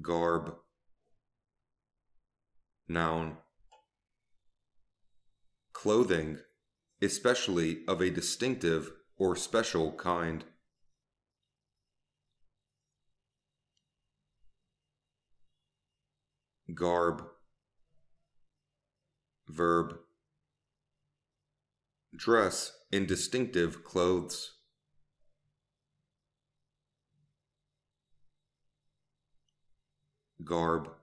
garb, noun, clothing, especially of a distinctive or special kind. Garb, verb, dress in distinctive clothes. garb